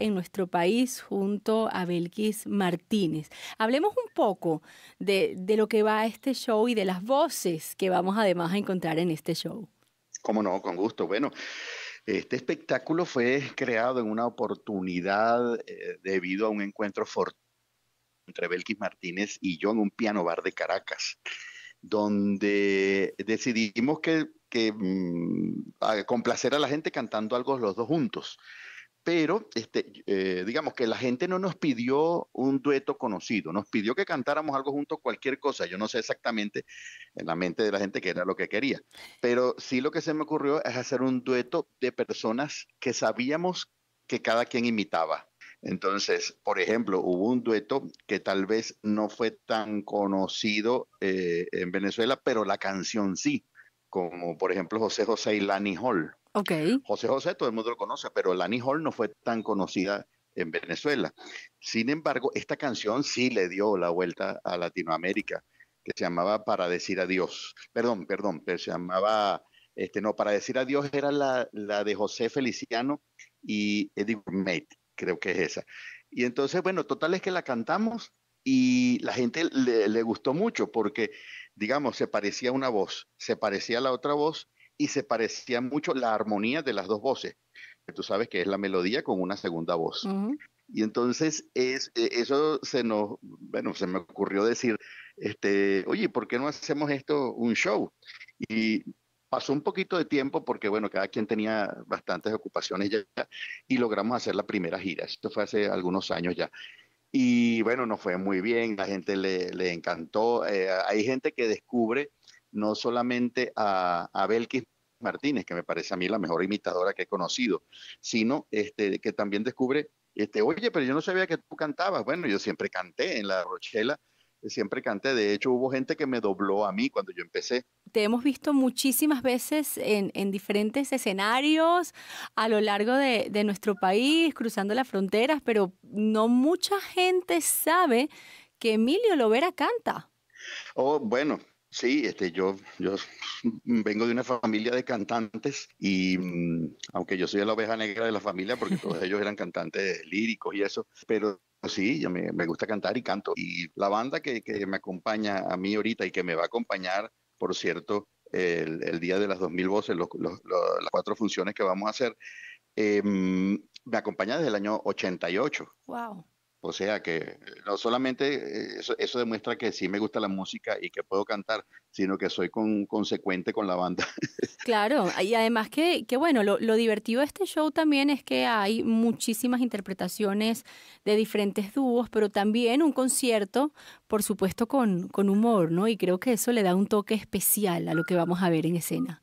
en nuestro país junto a Belkis Martínez. Hablemos un poco de, lo que va a este show y de las voces que vamos además a encontrar en este show. Cómo no, con gusto. Bueno, este espectáculo fue creado en una oportunidad eh, debido a un encuentro entre Belkis Martínez y yo en un piano bar de Caracas, donde decidimos que, mm, complacer a la gente cantando algo los dos juntos pero este, eh, digamos que la gente no nos pidió un dueto conocido, nos pidió que cantáramos algo juntos, cualquier cosa. Yo no sé exactamente en la mente de la gente qué era lo que quería, pero sí lo que se me ocurrió es hacer un dueto de personas que sabíamos que cada quien imitaba. Entonces, por ejemplo, hubo un dueto que tal vez no fue tan conocido eh, en Venezuela, pero la canción sí, como por ejemplo José José y Lani Hall. José José todo el mundo lo conoce, pero Lani Hall no fue tan conocida en Venezuela. Sin embargo, esta canción sí le dio la vuelta a Latinoamérica, que se llamaba Para decir adiós. Perdón, perdón, pero se llamaba, este, no, Para decir adiós era la, de José Feliciano y Eddie Mait, creo que es esa. Y entonces, bueno, total es que la cantamos y la gente le, le gustó mucho porque, digamos, se parecía una voz, se parecía a la otra voz y se parecía mucho la armonía de las dos voces, que tú sabes que es la melodía con una segunda voz. Y entonces es, e, eso se nos, bueno, se me ocurrió decir, este, oye, ¿por qué no hacemos esto un show? Y pasó un poquito de tiempo porque, bueno, cada quien tenía bastantes ocupaciones ya y logramos hacer la primera gira. Esto fue hace algunos años ya. Y bueno, nos fue muy bien, la gente le, encantó. Eh, hay gente que descubre no solamente a, a Belkis Martínez, que me parece a mí la mejor imitadora que he conocido, sino este, que también descubre, este, oye, pero yo no sabía que tú cantabas. Bueno, yo siempre canté en La Rochela, siempre canté. De hecho, hubo gente que me dobló a mí cuando yo empecé. Te hemos visto muchísimas veces en, diferentes escenarios a lo largo de, de nuestro país, cruzando las fronteras, pero no mucha gente sabe que Emilio Lovera canta. Oh, bueno, Sí, este, yo, yo vengo de una familia de cantantes y mm, aunque yo soy la oveja negra de la familia, porque todos ellos eran cantantes líricos y eso, pero sí, yo me, gusta cantar y canto. Y la banda que, me acompaña a mí ahorita y que me va a acompañar, por cierto, el, día de las 2000 voces, las cuatro funciones que vamos a hacer, em, me acompaña desde el año 88. ¡Wow! O sea que eh, no solamente eh, eso, demuestra que sí me gusta la música y que puedo cantar, sino que soy con, consecuente con la banda. Claro, y además que, que bueno, lo, divertido de este show también es que hay muchísimas interpretaciones de diferentes dúos, pero también un concierto, por supuesto, con, con humor, ¿no? Y creo que eso le da un toque especial a lo que vamos a ver en escena.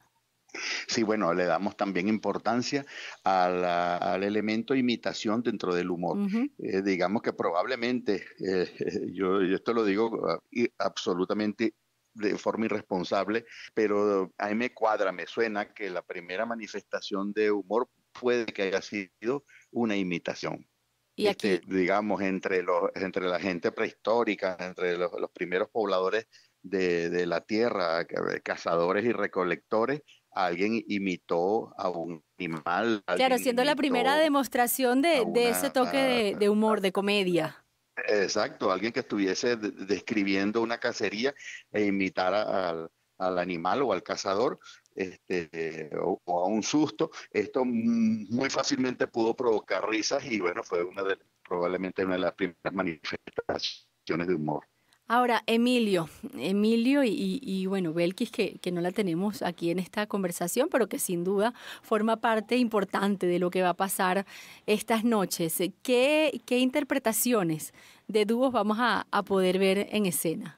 Sí, bueno, le damos también importancia al elemento imitación dentro del humor. Eh, digamos que probablemente, eh, yo, esto lo digo ah, absolutamente de forma irresponsable, pero a mí me cuadra, me suena que la primera manifestación de humor puede que haya sido una imitación. Y este, digamos, entre, entre la gente prehistórica, entre los, primeros pobladores de la tierra, cazadores y recolectores, alguien imitó a un animal. Claro, siendo la primera demostración de, ese toque de, humor, de comedia. Exacto, alguien que estuviese describiendo una cacería e imitar al, animal o al cazador este, o, a un susto. Esto muy fácilmente pudo provocar risas y bueno, fue una de, probablemente una de las primeras manifestaciones de humor. Ahora, Emilio, Emilio y, y, bueno, Belkis, que, no la tenemos aquí en esta conversación, pero que sin duda forma parte importante de lo que va a pasar estas noches. ¿Qué, interpretaciones de dúos vamos a poder ver en escena?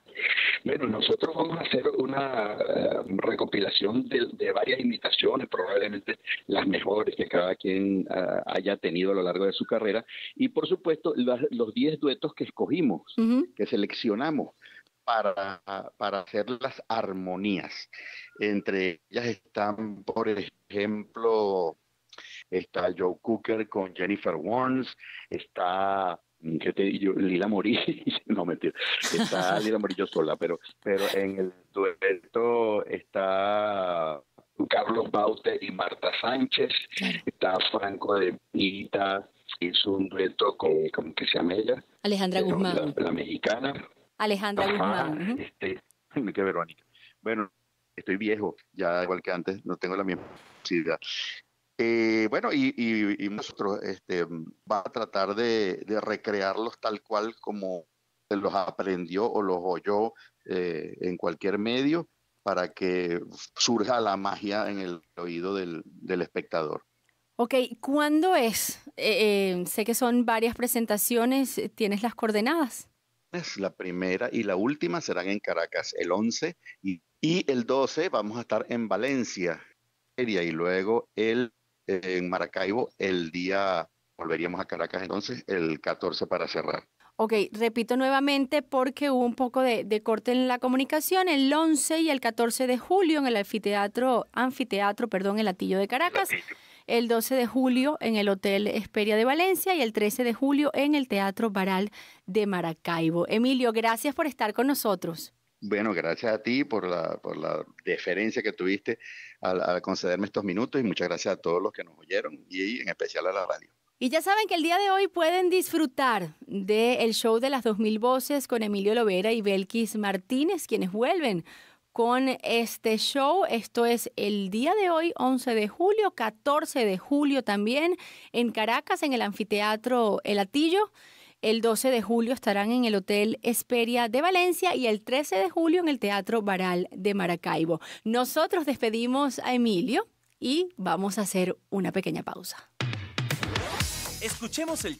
Bueno, nosotros vamos a hacer una eh, recopilación de, varias imitaciones, probablemente las mejores que cada quien eh, haya tenido a lo largo de su carrera, y por supuesto los 10 duetos que escogimos, que seleccionamos. Para, para, hacer las armonías. Entre ellas están, por ejemplo, está Joe Cooker con Jennifer Warnes, está Lila Morí, no mentira, está Lila Morillo sola, pero, pero en el dueto está Carlos Bauter y Marta Sánchez, está Franco de Pita, hizo un dueto con, ¿cómo que se llama ella, Alejandra eh, Guzmán, la, mexicana, Alejandra Guzmán, este, qué Verónica, bueno, estoy viejo, ya igual que antes, no tengo la misma capacidad. Eh, bueno, y, nosotros este, va a tratar de, recrearlos tal cual como se los aprendió o los oyó eh, en cualquier medio para que surja la magia en el oído del, espectador. Ok, ¿cuándo es? Eh, sé que son varias presentaciones, ¿tienes las coordenadas? La primera y la última serán en Caracas el 11 y, y el 12 vamos a estar en Valencia, y luego el en Maracaibo el día, volveríamos a Caracas entonces, el 14 para cerrar. Ok, repito nuevamente porque hubo un poco de, corte en la comunicación. El 11 y el 14 de julio en el anfiteatro, anfiteatro perdón, el Latillo de Caracas. El 12 de julio en el Hotel Esperia de Valencia y el 13 de julio en el Teatro Baral de Maracaibo. Emilio, gracias por estar con nosotros. Bueno, gracias a ti por la, por la deferencia que tuviste al, concederme estos minutos y muchas gracias a todos los que nos oyeron y en especial a la radio. Y ya saben que el día de hoy pueden disfrutar del el show de las 2000 voces con Emilio Lovera y Belkis Martínez, quienes vuelven con este show. Esto es el día de hoy, 11 de julio, 14 de julio también, en Caracas, en el anfiteatro El Atillo. El 12 de julio estarán en el Hotel Esperia de Valencia y el 13 de julio en el Teatro Baral de Maracaibo. Nosotros despedimos a Emilio y vamos a hacer una pequeña pausa. Escuchemos el